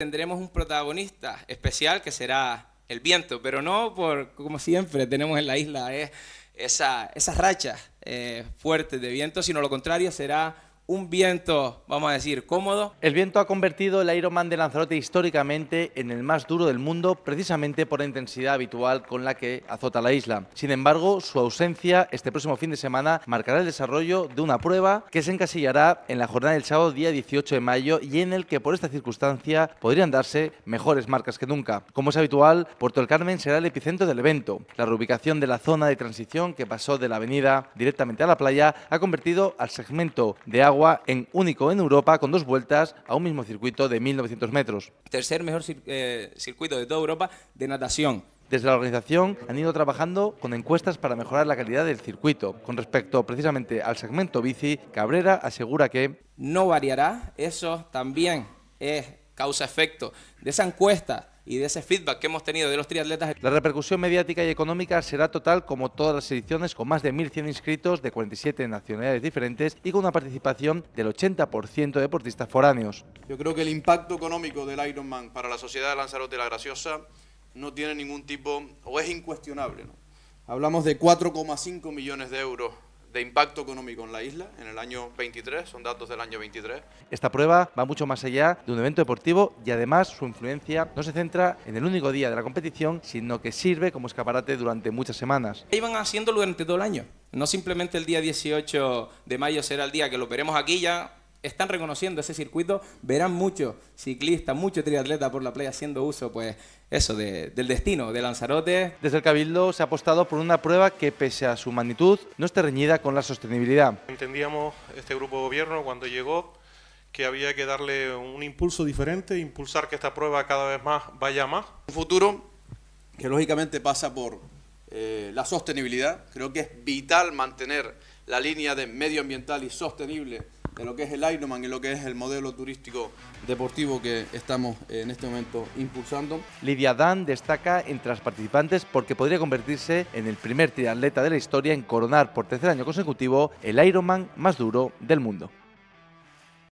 tendremos un protagonista especial que será el viento, pero no por, como siempre tenemos en la isla, esas rachas eh, fuertes de viento, sino lo contrario será un viento, vamos a decir, cómodo. El viento ha convertido el Ironman de Lanzarote históricamente en el más duro del mundo, precisamente por la intensidad habitual con la que azota la isla. Sin embargo, su ausencia este próximo fin de semana marcará el desarrollo de una prueba que se encasillará en la jornada del sábado día 18 de mayo y en el que por esta circunstancia podrían darse mejores marcas que nunca. Como es habitual, Puerto del Carmen será el epicentro del evento. La reubicación de la zona de transición que pasó de la avenida directamente a la playa ha convertido al segmento de agua en único en Europa con dos vueltas a un mismo circuito de 1.900 metros. Tercer mejor eh, circuito de toda Europa de natación. Desde la organización han ido trabajando con encuestas para mejorar la calidad del circuito. Con respecto precisamente al segmento bici, Cabrera asegura que... No variará, eso también es causa-efecto de esa encuesta y de ese feedback que hemos tenido de los triatletas. La repercusión mediática y económica será total como todas las ediciones con más de 1.100 inscritos de 47 nacionalidades diferentes y con una participación del 80% de deportistas foráneos. Yo creo que el impacto económico del Ironman para la sociedad de Lanzarote la Graciosa no tiene ningún tipo o es incuestionable. ¿no? Hablamos de 4,5 millones de euros de impacto económico en la isla en el año 23, son datos del año 23. Esta prueba va mucho más allá de un evento deportivo y además su influencia no se centra en el único día de la competición, sino que sirve como escaparate durante muchas semanas. E iban haciéndolo durante todo el año, no simplemente el día 18 de mayo será el día que lo veremos aquí ya, están reconociendo ese circuito, verán muchos ciclistas, muchos triatletas por la playa haciendo uso, pues eso, de, del destino de Lanzarote. Desde el Cabildo se ha apostado por una prueba que, pese a su magnitud, no esté reñida con la sostenibilidad. Entendíamos este grupo de gobierno cuando llegó que había que darle un impulso diferente, impulsar que esta prueba cada vez más vaya más. Un futuro que lógicamente pasa por eh, la sostenibilidad. Creo que es vital mantener la línea de medioambiental y sostenible de lo que es el Ironman y lo que es el modelo turístico deportivo que estamos en este momento impulsando. Lidia Dan destaca entre las participantes porque podría convertirse en el primer triatleta de la historia en coronar por tercer año consecutivo el Ironman más duro del mundo.